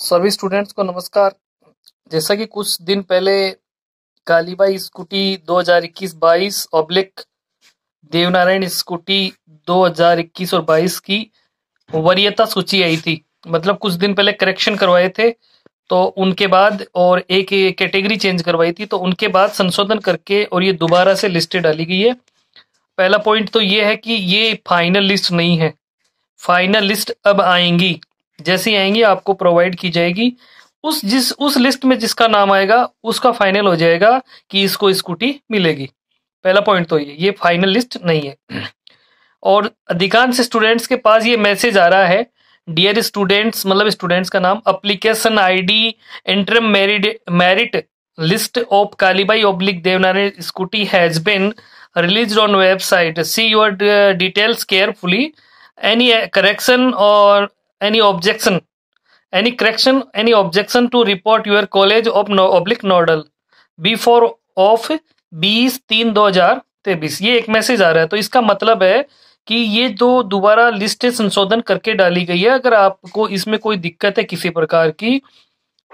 सभी स्टूडेंट्स को नमस्कार जैसा कि कुछ दिन पहले कालीबाई स्कूटी 2021 बाईस ऑब्लिक देवनारायण स्कूटी 2021 और 22 की वरीयता सूची आई थी मतलब कुछ दिन पहले करेक्शन करवाए थे तो उनके बाद और एक कैटेगरी चेंज करवाई थी तो उनके बाद संशोधन करके और ये दोबारा से लिस्ट डाली गई है पहला पॉइंट तो ये है कि ये फाइनल लिस्ट नहीं है फाइनल लिस्ट अब आएंगी जैसी आएंगी आपको प्रोवाइड की जाएगी उस जिस उस लिस्ट में जिसका नाम आएगा उसका फाइनल हो जाएगा कि इसको स्कूटी मिलेगी पहला पॉइंट तो ये ये फाइनल लिस्ट नहीं है और अधिकांश स्टूडेंट्स के पास ये मैसेज आ रहा है डियर स्टूडेंट्स मतलब स्टूडेंट्स का नाम application the interim merit merit list of Kalibai ओब्लिक Devnarayan scooty has been release on website see your details carefully any correction और any objection any correction any objection to report your college of no, oblique nodal B four of बीस तीन दो हजार तेईस ये एक message आ रहा है तो इसका मतलब है कि ये जो दोबारा लिस्ट संशोधन करके डाली गई है अगर आपको इसमें कोई दिक्कत है किसी प्रकार की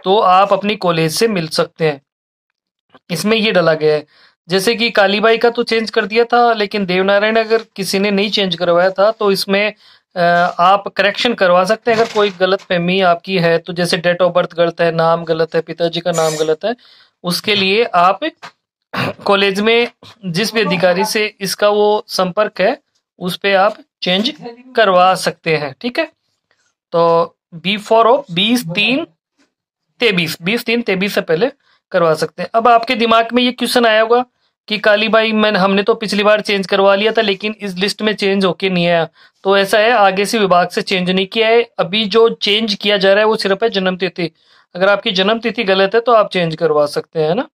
तो आप अपनी कॉलेज से मिल सकते हैं इसमें ये डाला गया है जैसे कि कालीबाई का तो चेंज कर दिया था लेकिन देवनारायण अगर किसी ने नहीं चेंज करवाया था तो इसमें आप करेक्शन करवा सकते हैं अगर कोई गलत फहमी आपकी है तो जैसे डेट ऑफ बर्थ गलत है नाम गलत है पिताजी का नाम गलत है उसके लिए आप कॉलेज में जिस भी अधिकारी से इसका वो संपर्क है उस पर आप चेंज करवा सकते हैं ठीक है तो बी फोर ऑफ बीस तीन तेबीस बीस तीन तेबीस से पहले करवा सकते हैं अब आपके दिमाग में ये क्वेश्चन आया होगा कि काली बाई मैंने हमने तो पिछली बार चेंज करवा लिया था लेकिन इस लिस्ट में चेंज होके नहीं आया तो ऐसा है आगे से विभाग से चेंज नहीं किया है अभी जो चेंज किया जा रहा है वो सिर्फ है जन्म तिथि अगर आपकी जन्म तिथि गलत है तो आप चेंज करवा सकते हैं ना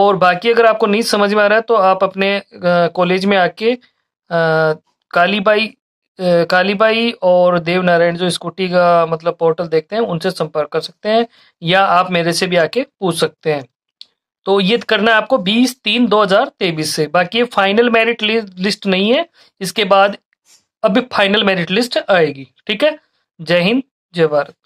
और बाकी अगर आपको नहीं समझ में आ रहा है तो आप अपने कॉलेज में आके कालीबाई कालीबाई और देवनारायण जो स्कूटी का मतलब पोर्टल देखते हैं उनसे संपर्क कर सकते हैं या आप मेरे से भी आके पूछ सकते हैं तो ये करना है आपको 20 तीन 2023 से बाकी ये फाइनल मेरिट लिस्ट नहीं है इसके बाद अभी फाइनल मेरिट लिस्ट आएगी ठीक है जय हिंद जय भारत